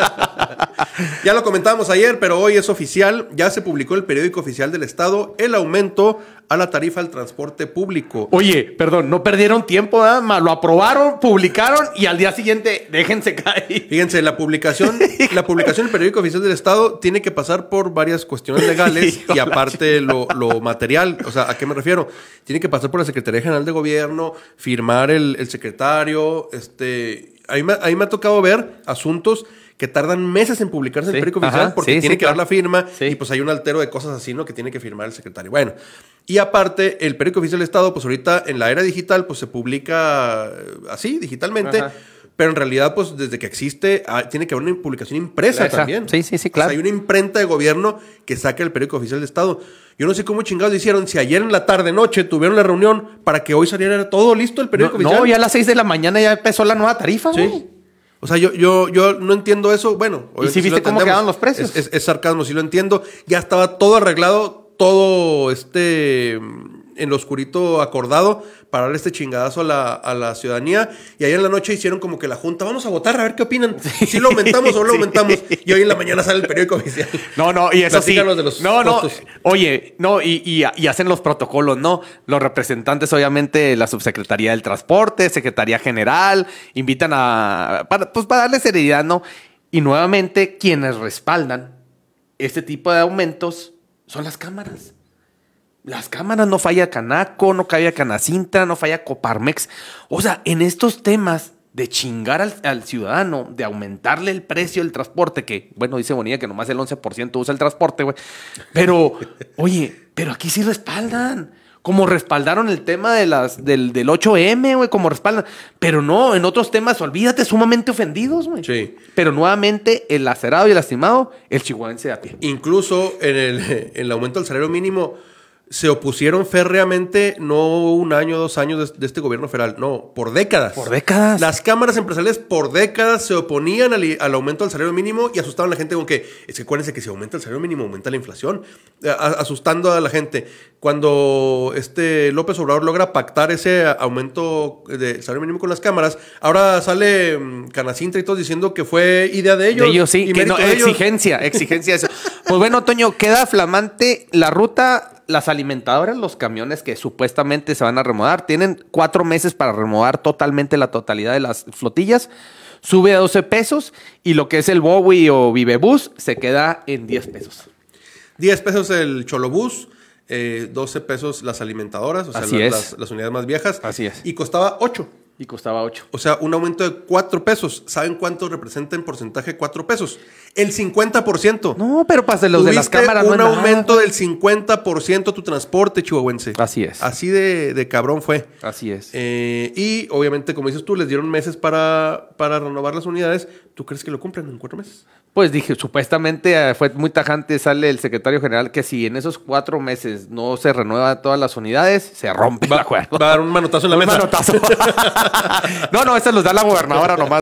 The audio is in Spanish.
ya lo comentábamos ayer, pero hoy es oficial. Ya se publicó el periódico oficial del Estado el aumento a la tarifa del transporte público. Oye, perdón, no perdieron tiempo, nada ¿ah? más. Lo aprobaron, publicaron y al día siguiente déjense caer. Fíjense, la publicación, la publicación del periódico oficial del Estado tiene que pasar por varias cuestiones legales y aparte lo, material. O sea, ¿a qué me refiero? Tiene que pasar por la Secretaría General de Gobierno, firmar el secretario, este, ahí me, me ha tocado ver asuntos que tardan meses en publicarse en el periódico oficial porque tiene que dar la firma y pues hay un altero de cosas así, ¿no? Que tiene que firmar el secretario. Bueno, y aparte, el periódico oficial del Estado, pues ahorita en la era digital, pues se publica eh, así, digitalmente pero en realidad, pues desde que existe, ah, tiene que haber una publicación impresa también. Sí, sí, sí, claro. hay una imprenta de gobierno que saca el periódico oficial de Estado. Yo no sé cómo chingados hicieron, si ayer en la tarde, noche, tuvieron la reunión para que hoy saliera todo listo el periódico oficial. No, ya a las seis de la mañana ya empezó la nueva tarifa, Sí. O sea, yo, yo, yo no entiendo eso. Bueno, ¿Y si viste cómo quedaban los precios? es sarcasmo, sí lo entiendo. Ya estaba todo arreglado, todo este en lo oscurito acordado para darle este chingadazo a la, ciudadanía. Y ahí en la noche hicieron como que la Junta, vamos a votar a ver qué opinan, si lo aumentamos o no lo aumentamos. Y hoy en la mañana sale el periódico oficial. No, no, y eso sí. no, no, oye, no, y, hacen los protocolos, ¿no? Los representantes, obviamente, la subsecretaría del transporte, Secretaría General, invitan a, pues para darle seriedad, ¿no? Y nuevamente, quienes respaldan este tipo de aumentos son las cámaras las cámaras, no falla Canaco, no falla Canacintra, no falla Coparmex. O sea, en estos temas de chingar al, ciudadano, de aumentarle el precio del transporte, que, bueno, dice Bonilla que nomás el 11% usa el transporte, güey. Pero, oye, pero aquí sí respaldan. Como respaldaron el tema de las, del, del 8M, güey, como respaldan. Pero no, en otros temas, olvídate, sumamente ofendidos, güey. Sí. Pero nuevamente, el lacerado y el lastimado, el chihuahuense de a pie. Incluso en el, en el aumento del salario mínimo, se opusieron férreamente, no un año, dos años de, este gobierno federal, no, por décadas. Por décadas. Las cámaras empresariales por décadas se oponían al, aumento del salario mínimo y asustaban a la gente con que, es que acuérdense que si aumenta el salario mínimo, aumenta la inflación, eh, asustando a la gente. Cuando este López Obrador logra pactar ese aumento de salario mínimo con las cámaras, ahora sale mm, Canacintra y todos diciendo que fue idea de ellos. De ellos sí, que no, exigencia, exigencia eso. pues bueno, Toño, queda flamante la ruta las alimentadoras, los camiones que supuestamente se van a remodar, tienen cuatro meses para remodar totalmente la totalidad de las flotillas. Sube a 12 pesos y lo que es el Bowie o Vivebus se queda en 10 pesos. 10 pesos el Cholobús, 12 eh, pesos las alimentadoras, o sea, las, Las, unidades más viejas. Así es. Y costaba 8. Y costaba 8. O sea, un aumento de 4 pesos. ¿Saben cuánto representa en porcentaje 4 pesos? el 50%. No, pero para pues los de las cámaras un aumento del 50% tu transporte chihuahuense. Así es. Así de, cabrón fue. Así es. Eh, y obviamente, como dices tú, les dieron meses para, para renovar las unidades. ¿Tú crees que lo cumplen en cuatro meses? Pues dije, supuestamente eh, fue muy tajante, sale el secretario general que si en esos cuatro meses no se renueva todas las unidades, se rompe va, a dar un manotazo en la mesa. no, no, ese los da la gobernadora nomás.